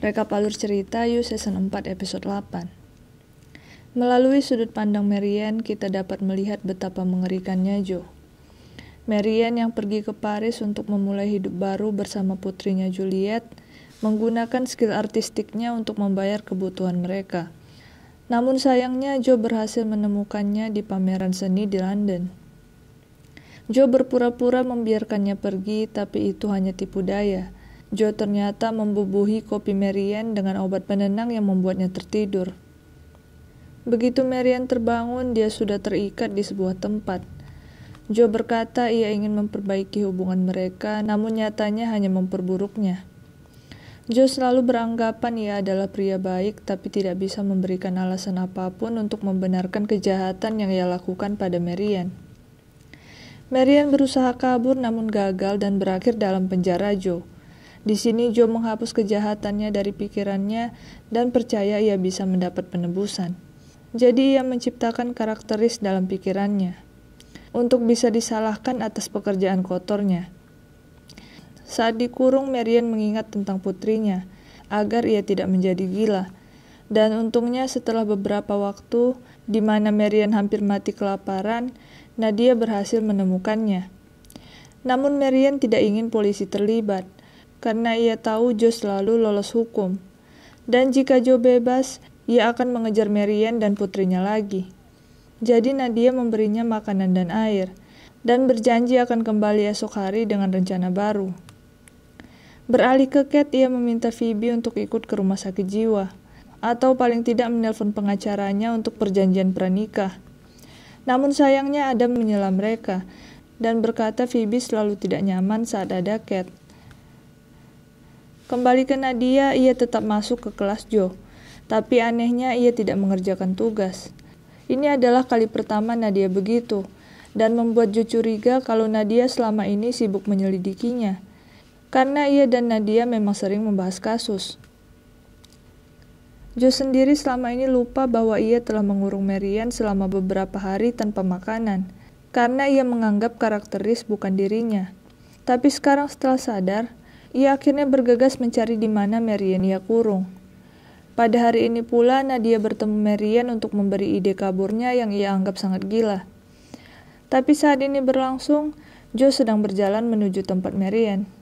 Rekap alur cerita Yu Season 4 Episode 8 Melalui sudut pandang Marian, kita dapat melihat betapa mengerikannya Joe. Marian yang pergi ke Paris untuk memulai hidup baru bersama putrinya Juliet, menggunakan skill artistiknya untuk membayar kebutuhan mereka. Namun sayangnya Joe berhasil menemukannya di pameran seni di London. Joe berpura-pura membiarkannya pergi, tapi itu hanya tipu daya. Joe ternyata membubuhi kopi Marian dengan obat penenang yang membuatnya tertidur. Begitu Marian terbangun, dia sudah terikat di sebuah tempat. Joe berkata ia ingin memperbaiki hubungan mereka, namun nyatanya hanya memperburuknya. Joe selalu beranggapan ia adalah pria baik, tapi tidak bisa memberikan alasan apapun untuk membenarkan kejahatan yang ia lakukan pada Marian. Marian berusaha kabur namun gagal dan berakhir dalam penjara Joe. Di sini Joe menghapus kejahatannya dari pikirannya dan percaya ia bisa mendapat penebusan. Jadi ia menciptakan karakteris dalam pikirannya untuk bisa disalahkan atas pekerjaan kotornya. Saat dikurung, Marian mengingat tentang putrinya agar ia tidak menjadi gila. Dan untungnya setelah beberapa waktu di mana Marian hampir mati kelaparan, Nadia berhasil menemukannya. Namun Marian tidak ingin polisi terlibat karena ia tahu Joe selalu lolos hukum. Dan jika Joe bebas, ia akan mengejar Marian dan putrinya lagi. Jadi Nadia memberinya makanan dan air, dan berjanji akan kembali esok hari dengan rencana baru. Beralih ke Kate, ia meminta Phoebe untuk ikut ke rumah sakit jiwa, atau paling tidak menelpon pengacaranya untuk perjanjian pranikah. Namun sayangnya Adam menyela mereka, dan berkata Phoebe selalu tidak nyaman saat ada Kate. Kembali ke Nadia, ia tetap masuk ke kelas Joe. Tapi anehnya ia tidak mengerjakan tugas. Ini adalah kali pertama Nadia begitu, dan membuat Joe curiga kalau Nadia selama ini sibuk menyelidikinya. Karena ia dan Nadia memang sering membahas kasus. Joe sendiri selama ini lupa bahwa ia telah mengurung Marian selama beberapa hari tanpa makanan, karena ia menganggap karakteris bukan dirinya. Tapi sekarang setelah sadar, ia akhirnya bergegas mencari di mana Marian ia kurung. Pada hari ini pula Nadia bertemu Marian untuk memberi ide kaburnya yang ia anggap sangat gila. Tapi saat ini berlangsung, Joe sedang berjalan menuju tempat Marian.